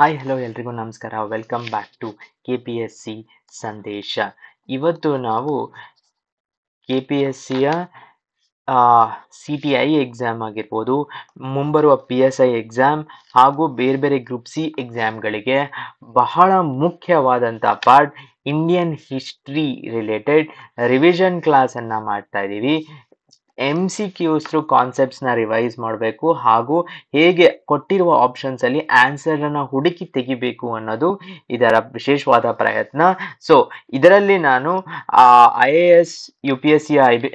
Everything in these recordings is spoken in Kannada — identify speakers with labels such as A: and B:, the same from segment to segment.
A: ಹಾಯ್ ಹಲೋ ಎಲ್ರಿಗೂ ನಮಸ್ಕಾರ welcome back to K P S C Sandesha ಇವತ್ತು ನಾವು ಕೆ ಪಿ ಎಸ್ ಸಿಯ ಸಿ ಟಿ ಐ ಎಕ್ಸಾಮ್ ಆಗಿರ್ಬೋದು ಮುಂಬರುವ ಪಿ ಎಸ್ ಐ ಎಕ್ಸಾಮ್ ಹಾಗೂ ಬೇರೆ ಬೇರೆ ಗ್ರೂಪ್ ಸಿ ಎಕ್ಸಾಮ್ಗಳಿಗೆ ಬಹಳ ಮುಖ್ಯವಾದಂಥ part Indian history related revision ಕ್ಲಾಸನ್ನು ಮಾಡ್ತಾ ಇದ್ದೀವಿ ಎಮ್ ಸಿ ಥ್ರೂ ಕಾನ್ಸೆಪ್ಟ್ಸ್ನ ರಿವೈಸ್ ಮಾಡಬೇಕು ಹಾಗೂ ಹೇಗೆ ಕೊಟ್ಟಿರುವ ಆಪ್ಷನ್ಸಲ್ಲಿ ಆನ್ಸರನ್ನು ಹುಡುಕಿ ತೆಗಿಬೇಕು ಅನ್ನೋದು ಇದರ ವಿಶೇಷವಾದ ಪ್ರಯತ್ನ ಸೊ ಇದರಲ್ಲಿ ನಾನು I A S U P S C I B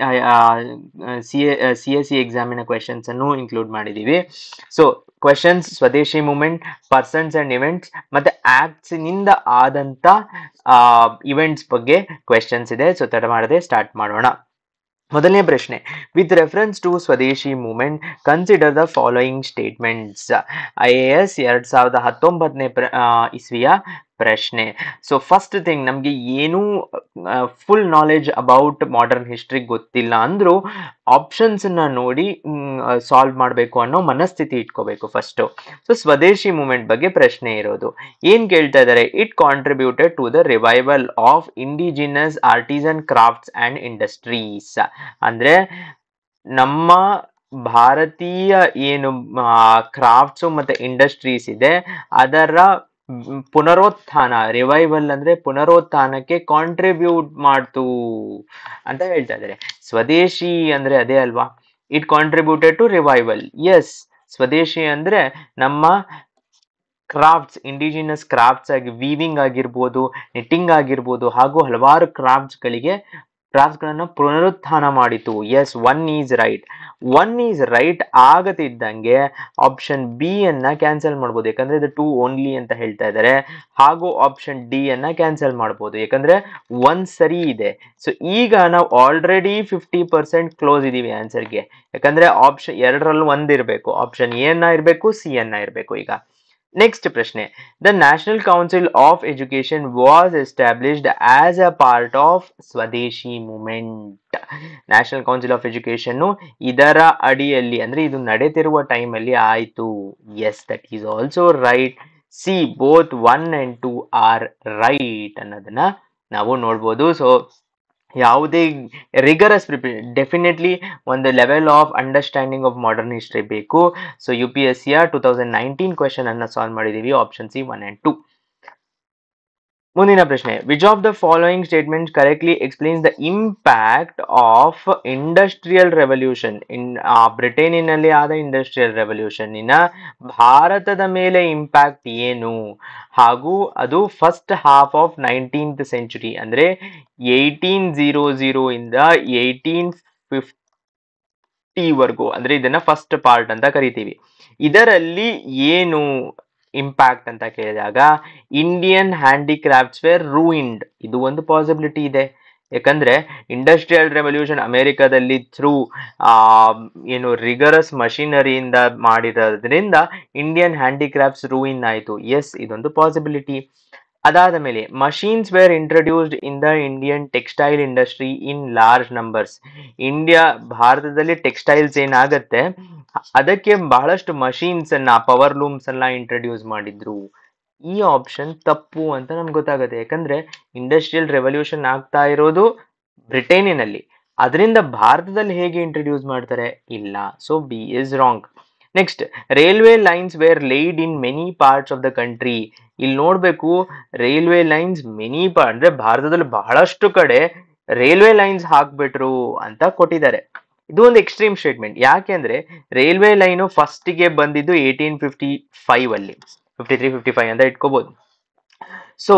A: C A C S C ಎಕ್ಸಾಮಿನ ಕ್ವೆಶನ್ಸನ್ನು ಇನ್ಕ್ಲೂಡ್ ಮಾಡಿದ್ದೀವಿ so questions Swadeshi movement persons and events ಮತ್ತು ಆ್ಯಕ್ಟ್ಸ್ನಿಂದ ಆದಂಥ ಇವೆಂಟ್ಸ್ ಬಗ್ಗೆ ಕ್ವೆಶನ್ಸ್ ಇದೆ ಸೊ ತಡ ಮಾಡದೆ ಸ್ಟಾರ್ಟ್ ಮಾಡೋಣ ಮೊದಲನೇ ಪ್ರಶ್ನೆ with reference to Swadeshi movement consider the following statements I A S ಎರಡ್ ಸಾವಿರದ ಹತ್ತೊಂಬತ್ತನೇ ಇಸ್ವಿಯ ಪ್ರಶ್ನೆ ಸೊ ಫಸ್ಟ್ ಥಿಂಗ್ ನಮಗೆ ಏನೂ full knowledge about modern history ಗೊತ್ತಿಲ್ಲ ಅಂದರೂ ಆಪ್ಷನ್ಸನ್ನ ನೋಡಿ ಸಾಲ್ವ್ ಮಾಡಬೇಕು ಅನ್ನೋ ಮನಸ್ಥಿತಿ ಇಟ್ಕೋಬೇಕು ಫಸ್ಟು ಸೊ ಸ್ವದೇಶಿ ಮೂಮೆಂಟ್ ಬಗ್ಗೆ ಪ್ರಶ್ನೆ ಇರೋದು ಏನು ಕೇಳ್ತಾ ಇದ್ದಾರೆ it contributed to the revival of indigenous artisan crafts and industries ಅಂದರೆ ನಮ್ಮ ಭಾರತೀಯ ಏನು ಕ್ರಾಫ್ಟ್ಸು ಮತ್ತು ಇಂಡಸ್ಟ್ರೀಸ್ ಇದೆ ಅದರ ಪುನರೋತ್ಥಾನ ರಿವೈವಲ್ ಅಂದ್ರೆ ಪುನರೋತ್ಥಾನಕ್ಕೆ ಕಾಂಟ್ರಿಬ್ಯೂಟ್ ಮಾಡ್ತು ಅಂತ ಹೇಳ್ತಾ ಇದಾರೆ ಸ್ವದೇಶಿ ಅಂದ್ರೆ ಅದೇ ಅಲ್ವಾ it contributed to revival as Swadeshi ಅಂದ್ರೆ ನಮ್ಮ ಕ್ರಾಫ್ಟ್ಸ್ ಇಂಡಿಜಿನಸ್ ಕ್ರಾಫ್ಟ್ಸ್ ಆಗಿ ವೀವಿಂಗ್ ಆಗಿರ್ಬೋದು ನಿಟ್ಟಿಂಗ್ ಆಗಿರ್ಬೋದು ಹಾಗೂ ಹಲವಾರು ಕ್ರಾಫ್ಟ್ಸ್ಗಳಿಗೆ ಗಳನ್ನ ಪುನರುತ್ಥಾನ ಮಾಡಿತು yes one is right one is right ಆಗದಿದ್ದಂಗೆ ಆಪ್ಷನ್ ಬಿ ಅನ್ನ ಕ್ಯಾನ್ಸಲ್ ಮಾಡ್ಬೋದು ಯಾಕಂದ್ರೆ ಇದು ಟೂ ಓನ್ಲಿ ಅಂತ ಹೇಳ್ತಾ ಇದ್ದಾರೆ ಹಾಗೂ ಆಪ್ಷನ್ ಡಿ ಅನ್ನ ಕ್ಯಾನ್ಸಲ್ ಮಾಡ್ಬೋದು ಯಾಕಂದ್ರೆ ಒನ್ ಸರಿ ಇದೆ ಸೊ ಈಗ ನಾವು ಆಲ್ರೆಡಿ ಫಿಫ್ಟಿ ಪರ್ಸೆಂಟ್ ಕ್ಲೋಸ್ ಇದೀವಿ ಆನ್ಸರ್ಗೆ ಯಾಕಂದ್ರೆ ಆಪ್ಷನ್ ಎರಡರಲ್ಲೂ ಒಂದಿರಬೇಕು ಆಪ್ಷನ್ ಎ ಇರಬೇಕು ಸಿ ಅನ್ನ ಇರಬೇಕು ಈಗ ನೆಕ್ಸ್ಟ್ ಪ್ರಶ್ನೆ the national council of education was established as a part of Swadeshi movement national council of education ಇದರ ಅಡಿಯಲ್ಲಿ ಅಂದ್ರೆ ಇದು ನಡೆತಿರುವ ಟೈಮ್ ಅಲ್ಲಿ ಆಯಿತು yes that is also right C both one and two are right ಅನ್ನೋದನ್ನ ನಾವು ನೋಡ್ಬೋದು ಸೊ ಯಾವುದೇ ರಿಗರಸ್ ಪ್ರಿಪೇ ಡೆಫಿನೆಟ್ಲಿ ಒಂದು level of understanding of modern history ಬೇಕು ಸೊ ಯು ಪಿ ಎಸ್ ಸಿಯ ಟು ತೌಸಂಡ್ ನೈನ್ಟೀನ್ ಕ್ವೆಶನನ್ನು ಸಾಲ್ವ್ ಮಾಡಿದ್ದೀವಿ option C one and two ಮುಂದಿನ ಪ್ರಶ್ನೆ which of the following statement correctly explains the impact of industrial revolution in ಬ್ರಿಟೇನಿನಲ್ಲಿ ಆದ ಇಂಡಸ್ಟ್ರಿಯಲ್ ರೆವಲ್ಯೂಷನ್ನಿನ ಭಾರತದ ಮೇಲೆ ಇಂಪ್ಯಾಕ್ಟ್ ಏನು ಹಾಗೂ ಅದು first half of nineteenth century ಅಂದರೆ ಏಯ್ಟೀನ್ ಝೀರೋ ಝೀರೋ ಇಂದ ಏಯ್ಟೀನ್ ಫಿಫ್ಟಿವರೆಗೂ ಅಂದರೆ ಇದನ್ನು ಫಸ್ಟ್ ಪಾರ್ಟ್ ಅಂತ ಕರಿತೀವಿ ಇದರಲ್ಲಿ ಏನು ಇಂಪ್ಯಾಕ್ಟ್ ಅಂತ ಕೇಳಿದಾಗ ಇಂಡಿಯನ್ ಹ್ಯಾಂಡಿಕ್ರಾಫ್ಟ್ಸ್ ವೇರ್ ರೂಯಿಂಡ್ ಇದು ಒಂದು ಪಾಸಿಬಿಲಿಟಿ ಇದೆ ಯಾಕಂದ್ರೆ ಇಂಡಸ್ಟ್ರಿಯಲ್ ರೆವಲ್ಯೂಷನ್ ಅಮೆರಿಕಾದಲ್ಲಿ ಥ್ರೂ ಏನು ರಿಗರಸ್ ಮಷಿನರಿಯಿಂದ ಮಾಡಿರೋದ್ರಿಂದ ಇಂಡಿಯನ್ ಹ್ಯಾಂಡಿಕ್ರಾಫ್ಟ್ಸ್ ರೂಯಿನ್ ಆಯಿತು ಎಸ್ ಇದೊಂದು ಪಾಸಿಬಿಲಿಟಿ ಅದಾದ ಮೇಲೆ machines were introduced in the Indian textile industry in large numbers India ಭಾರತದಲ್ಲಿ ಟೆಕ್ಸ್ಟೈಲ್ಸ್ ಏನಾಗತ್ತೆ ಅದಕ್ಕೆ ಬಹಳಷ್ಟು ಮಷೀನ್ಸ್ ಅನ್ನ ಪವರ್ ಲೂಮ್ಸ್ ಎಲ್ಲ ಇಂಟ್ರೊಡ್ಯೂಸ್ ಮಾಡಿದ್ರು ಈ ಆಪ್ಷನ್ ತಪ್ಪು ಅಂತ ನಮ್ಗೆ ಗೊತ್ತಾಗುತ್ತೆ ಯಾಕಂದ್ರೆ ಇಂಡಸ್ಟ್ರಿಯಲ್ ರೆವಲ್ಯೂಷನ್ ಆಗ್ತಾ ಇರೋದು ಬ್ರಿಟೇನಿನಲ್ಲಿ ಅದರಿಂದ ಭಾರತದಲ್ಲಿ ಹೇಗೆ ಇಂಟ್ರೊಡ್ಯೂಸ್ ಮಾಡ್ತಾರೆ ಇಲ್ಲ so B is wrong next railway lines were laid in many parts of the country ಇಲ್ಲಿ ನೋಡಬೇಕು ರೈಲ್ವೆ ಲೈನ್ಸ್ ಮೆನಿ ಪಾರ್ಟ್ ಅಂದ್ರೆ ಭಾರತದಲ್ಲಿ ಬಹಳಷ್ಟು ಕಡೆ ರೈಲ್ವೆ ಲೈನ್ಸ್ ಹಾಕ್ಬಿಟ್ರು ಅಂತ ಕೊಟ್ಟಿದ್ದಾರೆ ಇದು ಒಂದು ಎಕ್ಸ್ಟ್ರೀಮ್ ಸ್ಟೇಟ್ಮೆಂಟ್ ಯಾಕೆ ಯಾಕೆಂದ್ರೆ ರೈಲ್ವೆ ಲೈನು ಫಸ್ಟಿಗೆ ಬಂದಿದ್ದು ಏಯ್ಟೀನ್ ಫಿಫ್ಟಿ ಫೈವ್ ಅಲ್ಲಿ ಫಿಫ್ಟಿ ತ್ರೀ ಫಿಫ್ಟಿ ಫೈವ್ ಅಂತ ಇಟ್ಕೋಬಹುದು ಸೊ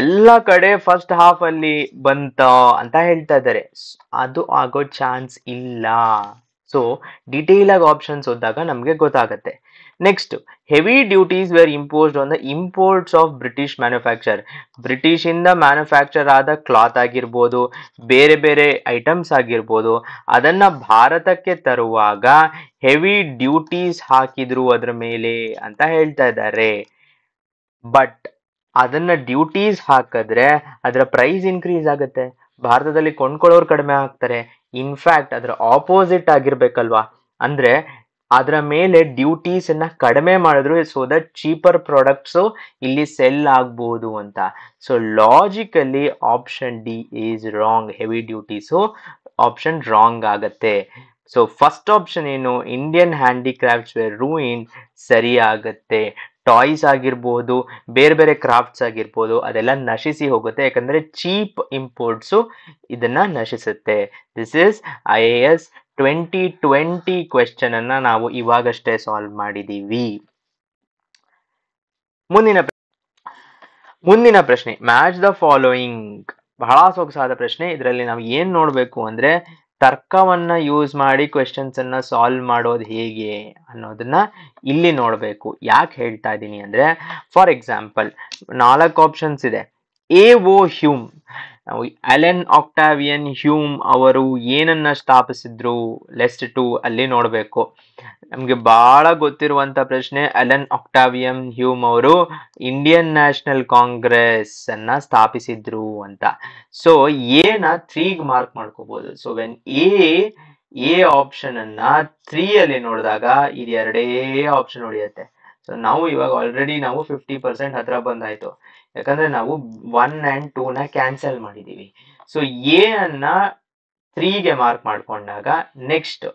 A: ಎಲ್ಲ ಕಡೆ ಫಸ್ಟ್ ಹಾಫ್ ಅಲ್ಲಿ ಬಂತ ಅಂತ ಹೇಳ್ತಾ ಇದ್ದಾರೆ ಅದು ಆಗೋ ಚಾನ್ಸ್ ಇಲ್ಲ ಸೊ ಡೀಟೇಲ್ ಆಗಿ ಆಪ್ಷನ್ಸ್ ಓದಿದಾಗ ನಮಗೆ ಗೊತ್ತಾಗುತ್ತೆ next heavy duties were imposed on the imports of British manufacture British ಇಂದ ಮ್ಯಾನುಫ್ಯಾಕ್ಚರ್ ಆದ ಕ್ಲಾತ್ ಆಗಿರ್ಬೋದು ಬೇರೆ ಬೇರೆ ಐಟಮ್ಸ್ ಆಗಿರ್ಬೋದು ಅದನ್ನ ಭಾರತಕ್ಕೆ ತರುವಾಗ ಹೆವಿ ಡ್ಯೂಟೀಸ್ ಹಾಕಿದ್ರು ಅದ್ರ ಮೇಲೆ ಅಂತ ಹೇಳ್ತಾ ಇದ್ದಾರೆ ಬಟ್ ಅದನ್ನ ಡ್ಯೂಟೀಸ್ ಹಾಕಿದ್ರೆ ಅದರ ಪ್ರೈಸ್ ಇನ್ಕ್ರೀಸ್ ಆಗುತ್ತೆ ಭಾರತದಲ್ಲಿ ಕೊಂಡ್ಕೊಳ್ಳೋರು ಕಡಿಮೆ ಆಗ್ತಾರೆ ಇನ್ಫ್ಯಾಕ್ಟ್ ಅದರ ಆಪೋಸಿಟ್ ಆಗಿರ್ಬೇಕಲ್ವಾ ಅಂದ್ರೆ ಅದರ ಮೇಲೆ ಡ್ಯೂಟೀಸ್ ಅನ್ನ ಕಡಿಮೆ ಮಾಡಿದ್ರು ಸೊ ದಟ್ ಚೀಪರ್ ಪ್ರಾಡಕ್ಟ್ಸು ಇಲ್ಲಿ ಸೆಲ್ ಆಗ್ಬೋದು ಅಂತ so logically option D is wrong heavy duties option wrong ಆಗುತ್ತೆ ಸೊ ಫಸ್ಟ್ ಆಪ್ಷನ್ ಏನು ಇಂಡಿಯನ್ ಹ್ಯಾಂಡಿಕ್ರಾಫ್ಟ್ಸ್ ವೇರ್ ರೂಯಿನ್ ಸರಿ ಆಗತ್ತೆ ಟಾಯ್ಸ್ ಆಗಿರ್ಬೋದು ಬೇರೆ ಬೇರೆ ಕ್ರಾಫ್ಟ್ಸ್ ಆಗಿರ್ಬೋದು ಅದೆಲ್ಲ ನಶಿಸಿ ಹೋಗುತ್ತೆ ಯಾಕಂದರೆ ಚೀಪ್ ಇಂಪೋರ್ಟ್ಸು ಇದನ್ನು ನಶಿಸುತ್ತೆ this is I A S twenty twenty ಕ್ವೆಶ್ಚನನ್ನು ನಾವು ಇವಾಗಷ್ಟೇ ಸಾಲ್ವ್ ಮಾಡಿದ್ದೀವಿ ಮುಂದಿನ ಮುಂದಿನ ಪ್ರಶ್ನೆ ಮ್ಯಾಚ್ ದ ಫಾಲೋಯಿಂಗ್ ಬಹಳ ಸೊಗಸಾದ ಪ್ರಶ್ನೆ ಇದರಲ್ಲಿ ನಾವು ಏನು ನೋಡಬೇಕು ಅಂದರೆ ತರ್ಕವನ್ನ ಯೂಸ್ ಮಾಡಿ ಕ್ವೆಶನ್ಸನ್ನು ಸಾಲ್ವ್ ಮಾಡೋದು ಹೇಗೆ ಅನ್ನೋದನ್ನ ಇಲ್ಲಿ ನೋಡಬೇಕು ಯಾಕೆ ಹೇಳ್ತಾ ಇದ್ದೀನಿ ಅಂದ್ರೆ ಫಾರ್ ಎಕ್ಸಾಂಪಲ್ ನಾಲ್ಕು ಆಪ್ಷನ್ಸ್ ಇದೆ ಎ ಓ ಹ್ಯೂಮ್ ನಾವು ಅಲೆನ್ ಆಕ್ಟಾವಿಯನ್ ಹ್ಯೂಮ್ ಅವರು ಏನನ್ನ ಸ್ಥಾಪಿಸಿದ್ರು ಲೆಸ್ಟ್ ಟು ಅಲ್ಲಿ ನೋಡಬೇಕು ನಮಗೆ ಬಹಳ ಗೊತ್ತಿರುವಂತ ಪ್ರಶ್ನೆ ಅಲೆನ್ ಆಕ್ಟಾವಿಯನ್ ಹ್ಯೂಮ್ ಅವರು ಇಂಡಿಯನ್ ನ್ಯಾಷನಲ್ ಕಾಂಗ್ರೆಸ್ ಅನ್ನ ಸ್ಥಾಪಿಸಿದ್ರು ಅಂತ ಸೊ ಏನ ತ್ರೀಗ್ ಮಾರ್ಕ್ ಮಾಡ್ಕೋಬಹುದು so when A A option ಅನ್ನ ತ್ರೀ ಅಲ್ಲಿ ನೋಡಿದಾಗ ಇದು ಎರಡೇ ಆಪ್ಷನ್ ಉಳಿಯುತ್ತೆ ಸೊ ನಾವು ಇವಾಗ ಆಲ್ರೆಡಿ ನಾವು ಫಿಫ್ಟಿ ಪರ್ಸೆಂಟ್ ಹತ್ರ ಬಂದಾಯ್ತು ಯಾಕಂದ್ರೆ ನಾವು ಒನ್ ಆ್ಯಂಡ್ ಟೂನ ಕ್ಯಾನ್ಸಲ್ ಮಾಡಿದ್ದೀವಿ ಸೊ ಎ ಅನ್ನ ತ್ರೀಗೆ ಮಾರ್ಕ್ ಮಾಡ್ಕೊಂಡಾಗ ನೆಕ್ಸ್ಟ್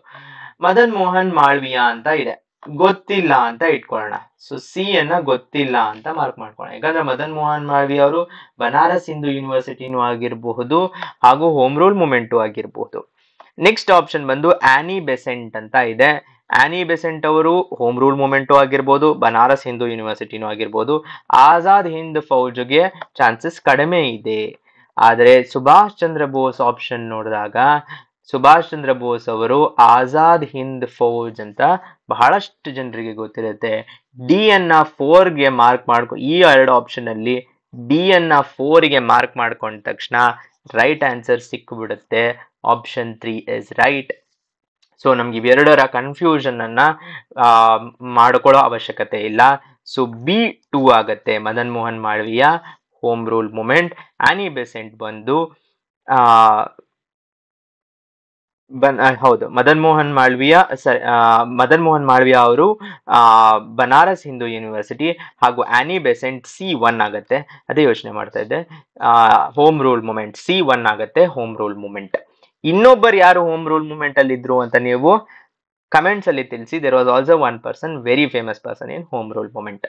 A: ಮದನ್ ಮೋಹನ್ ಮಾಳ್ವಿಯಾ ಅಂತ ಇದೆ ಗೊತ್ತಿಲ್ಲ ಅಂತ ಇಟ್ಕೊಳ್ಳೋಣ ಸೊ ಸಿ ಅನ್ನ ಗೊತ್ತಿಲ್ಲ ಅಂತ ಮಾರ್ಕ್ ಮಾಡ್ಕೊಳ್ಳೋಣ ಯಾಕಂದ್ರೆ ಮದನ್ ಮೋಹನ್ ಮಾಳ್ವಿ ಅವರು ಬನಾರಸ್ ಹಿಂದೂ ಯೂನಿವರ್ಸಿಟಿನೂ ಆಗಿರಬಹುದು ಹಾಗೂ ಹೋಮ್ ರೂಲ್ ಮೂಮೆಂಟು ಆಗಿರಬಹುದು ನೆಕ್ಸ್ಟ್ ಆಪ್ಷನ್ ಬಂದು ಆನಿ ಬೆಸೆಂಟ್ ಅಂತ ಇದೆ ಆನಿ ಬೆಸೆಂಟ್ ಅವರು ಹೋಮ್ ರೂಲ್ ಮೂಮೆಂಟು ಆಗಿರ್ಬೋದು ಬನಾರಸ್ ಹಿಂದೂ ಯೂನಿವರ್ಸಿಟಿನೂ ಆಗಿರ್ಬೋದು ಆಜಾದ್ ಹಿಂದ್ ಫೌಜ್ಗೆ ಚಾನ್ಸಸ್ ಕಡಿಮೆ ಇದೆ ಆದರೆ ಸುಭಾಷ್ ಚಂದ್ರ ಬೋಸ್ ಆಪ್ಷನ್ ನೋಡಿದಾಗ ಸುಭಾಷ್ ಚಂದ್ರ ಬೋಸ್ ಅವರು ಆಜಾದ್ ಹಿಂದ್ ಫೌಜ್ ಅಂತ ಬಹಳಷ್ಟು ಜನರಿಗೆ ಗೊತ್ತಿರುತ್ತೆ ಡಿ ಅನ್ನ ಫೋರ್ಗೆ ಮಾರ್ಕ್ ಮಾಡ್ಕೊ ಈ ಎರಡು ಆಪ್ಷನ್ ಅಲ್ಲಿ ಡಿ ಅನ್ನ ಫೋರ್ಗೆ ಮಾರ್ಕ್ ಮಾಡ್ಕೊಂಡ ತಕ್ಷಣ ರೈಟ್ ಆನ್ಸರ್ ಸಿಕ್ಕಿಬಿಡುತ್ತೆ option three is right so ನಮ್ಗೆ ಇವೆರಡರ ಕನ್ಫ್ಯೂಷನ್ ಅನ್ನ ಮಾಡ್ಕೊಳ್ಳೋ ಅವಶ್ಯಕತೆ ಇಲ್ಲ ಸೊ ಬಿ ಟೂ ಆಗತ್ತೆ Madan Mohan Malviya home rule movement Annie Besant ಬಂದು ಬನ್ ಹೌದು ಮದನ್ ಮೋಹನ್ ಮಾಳ್ವಿಯ ಸರಿ ಮದನ್ ಮೋಹನ್ ಮಾಳ್ವಿಯ ಅವರು ಬನಾರಸ್ ಹಿಂದೂ ಯೂನಿವರ್ಸಿಟಿ ಹಾಗೂ ಆನಿ ಬೆಸೆಂಟ್ ಸಿ ಒನ್ ಆಗುತ್ತೆ ಅದೇ ಯೋಚನೆ ಮಾಡ್ತಾ ಇದ್ದೆ home rule movement C one ಆಗುತ್ತೆ ಹೋಮ್ ರೂಲ್ ಮೂಮೆಂಟ್ ಇನ್ನೊಬ್ಬರು ಯಾರು ಹೋಮ್ ರೂಲ್ ಮೂವ್ಮೆಂಟ್ ಅಲ್ಲಿ ಇದ್ರು ಅಂತ ನೀವು ಕಮೆಂಟ್ಸ್ ಅಲ್ಲಿ ತಿಳಿಸಿ there was also one person very famous person in home rule movement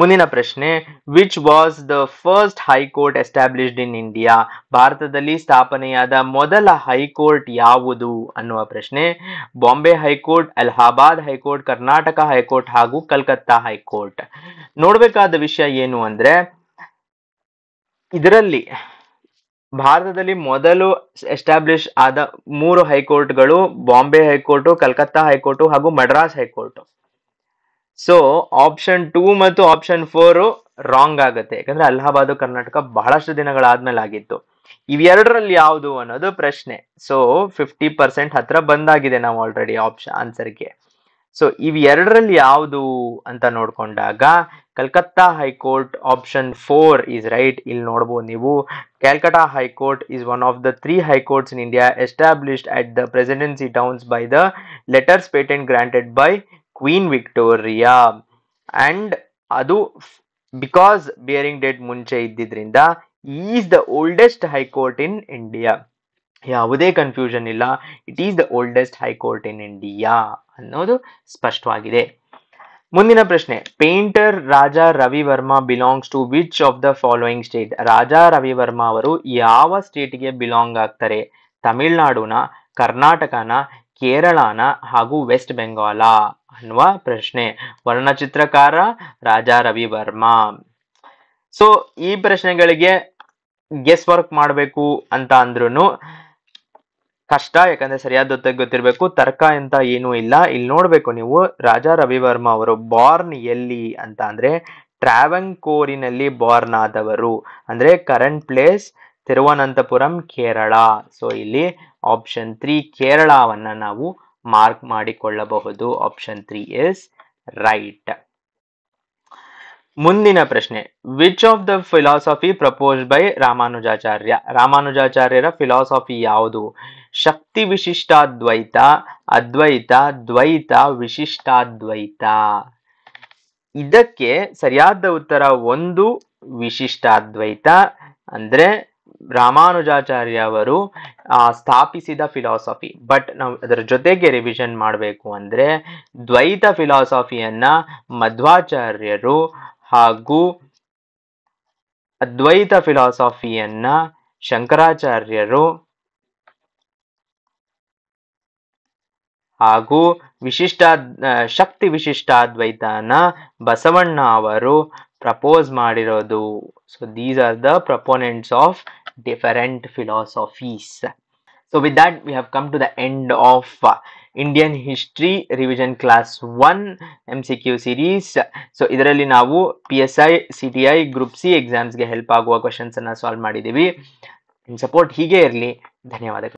A: ಮುಂದಿನ ಪ್ರಶ್ನೆ which was the first high court established in India ಭಾರತದಲ್ಲಿ ಸ್ಥಾಪನೆಯಾದ ಮೊದಲ ಹೈಕೋರ್ಟ್ ಯಾವುದು ಅನ್ನುವ ಪ್ರಶ್ನೆ Bombay high court Allahabad high court Karnataka high court ಹಾಗೂ ಕಲ್ಕತ್ತಾ ಹೈಕೋರ್ಟ್ ನೋಡ್ಬೇಕಾದ ವಿಷಯ ಏನು ಅಂದ್ರೆ ಇದರಲ್ಲಿ ಭಾರತದಲ್ಲಿ ಮೊದಲು ಎಸ್ಟಾಬ್ಲಿಷ್ ಆದ ಮೂರು ಹೈಕೋರ್ಟ್ಗಳು ಬಾಂಬೆ ಹೈಕೋರ್ಟು ಕಲ್ಕತ್ತಾ ಹೈಕೋರ್ಟು ಹಾಗೂ Madras high court so option two ಮತ್ತು ಆಪ್ಷನ್ ಫೋರ್ ರಾಂಗ್ ಆಗುತ್ತೆ ಯಾಕಂದ್ರೆ ಅಲಹಾಬಾದ್ ಕರ್ನಾಟಕ ಬಹಳಷ್ಟು ದಿನಗಳಾದ್ಮೇಲೆ ಆಗಿತ್ತು ಇವೆರಡರಲ್ಲಿ ಯಾವುದು ಅನ್ನೋದು ಪ್ರಶ್ನೆ ಸೊ ಫಿಫ್ಟಿ ಪರ್ಸೆಂಟ್ ಹತ್ರ ಬಂದಾಗಿದೆ ನಾವು ಆಲ್ರೆಡಿ ಆಪ್ಷನ್ ಆನ್ಸರ್ಗೆ ಸೊ ಇವೆರಡರಲ್ಲಿ ಯಾವುದು ಅಂತ ನೋಡ್ಕೊಂಡಾಗ Calcutta high court option four is right ಇಲ್ಲಿ ನೋಡ್ಬೋದು ನೀವು Calcutta high court is one of the three high courts in India established at the presidency towns by the letters patent granted by Queen Victoria and ಅದು ಬಿಕಾಸ್ ಬಿಯರಿಂಗ್ ಡೇಟ್ ಮುಂಚೆ ಇದ್ದಿದ್ರಿಂದ is the oldest high court in India ಯಾವುದೇ ಕನ್ಫ್ಯೂಷನ್ ಇಲ್ಲ it is the oldest high court in India ಅನ್ನೋದು ಸ್ಪಷ್ಟವಾಗಿದೆ ಮುಂದಿನ ಪ್ರಶ್ನೆ painter Raja Ravi Varma belongs to which of the following state Raja Ravi Varma ಅವರು ಯಾವ ಸ್ಟೇಟ್ಗೆ ಬಿಲಾಂಗ್ ಆಗ್ತಾರೆ ತಮಿಳ್ನಾಡುನ ಕರ್ನಾಟಕನ ಕೇರಳನ ಹಾಗೂ ವೆಸ್ಟ್ ಬೆಂಗಾಲ ಅನ್ನುವ ಪ್ರಶ್ನೆ ವರ್ಣಚಿತ್ರಕಾರ ರಾಜಾ ರವಿವರ್ಮ ಸೊ ಈ ಪ್ರಶ್ನೆಗಳಿಗೆ ಗೆಸ್ ವರ್ಕ್ ಮಾಡಬೇಕು ಅಂತ ಅಂದ್ರೂ ಕಷ್ಟ ಯಾಕಂದ್ರೆ ಸರಿಯಾದ ಗೊತ್ತಿರಬೇಕು ತರ್ಕ ಅಂತ ಏನೂ ಇಲ್ಲ ಇಲ್ಲಿ ನೋಡ್ಬೇಕು ನೀವು ರಾಜಾ ರವಿವರ್ಮ ಅವರು ಬಾರ್ನ್ ಎಲ್ಲಿ ಅಂತ ಅಂದ್ರೆ ಟ್ರಾವಂಕೋರಿನಲ್ಲಿ ಬಾರ್ನ್ ಆದವರು ಅಂದ್ರೆ current place Thiruvananthapuram Kerala so ಇಲ್ಲಿ ಆಪ್ಷನ್ ತ್ರೀ ಕೇರಳವನ್ನ ನಾವು ಮಾರ್ಕ್ ಮಾಡಿಕೊಳ್ಳಬಹುದು ಆಪ್ಷನ್ ತ್ರೀ ಇಸ್ ರೈಟ್ ಮುಂದಿನ ಪ್ರಶ್ನೆ which of the philosophy proposed by Ramanujacharya ರಾಮಾನುಜಾಚಾರ್ಯರ ಫಿಲಾಸಫಿ ಯಾವುದು ಶಕ್ತಿ ವಿಶಿಷ್ಟಾದ್ವೈತ ಅದ್ವೈತ ದ್ವೈತ ವಿಶಿಷ್ಟಾದ್ವೈತ ಇದಕ್ಕೆ ಸರಿಯಾದ ಉತ್ತರ ಒಂದು ವಿಶಿಷ್ಟಾದ್ವೈತ ಅಂದ್ರೆ ರಾಮಾನುಜಾಚಾರ್ಯ ಅವರು ಸ್ಥಾಪಿಸಿದ ಫಿಲಾಸಫಿ ಬಟ್ ನಾವು ಅದರ ಜೊತೆಗೆ ರಿವಿಷನ್ ಮಾಡಬೇಕು ಅಂದ್ರೆ ದ್ವೈತ ಫಿಲಾಸಫಿಯನ್ನ ಮಧ್ವಾಚಾರ್ಯರು ಹಾಗೂ ಅದ್ವೈತ ಫಿಲಾಸಫಿಯನ್ನ ಶಂಕರಾಚಾರ್ಯರು ಹಾಗೂ ವಿಶಿಷ್ಟ ಶಕ್ತಿ ವಿಶಿಷ್ಟಾದ್ವೈತನ ಬಸವಣ್ಣ ಅವರು ಪ್ರಪೋಸ್ ಮಾಡಿರೋದು so these are the proponents of different philosophies so with that we have come to the end of Indian history revision class one M C Q series so ಇದರಲ್ಲಿ ನಾವು P S I C T I group C ಎಕ್ಸಾಮ್ಸ್ಗೆ ಹೆಲ್ಪ್ ಆಗುವ ಕ್ವಶನ್ಸನ್ನು ಸಾಲ್ವ್ ಮಾಡಿದ್ದೀವಿ ನಿಮ್ಮ ಸಪೋರ್ಟ್ ಹೀಗೆ ಇರಲಿ ಧನ್ಯವಾದಗಳು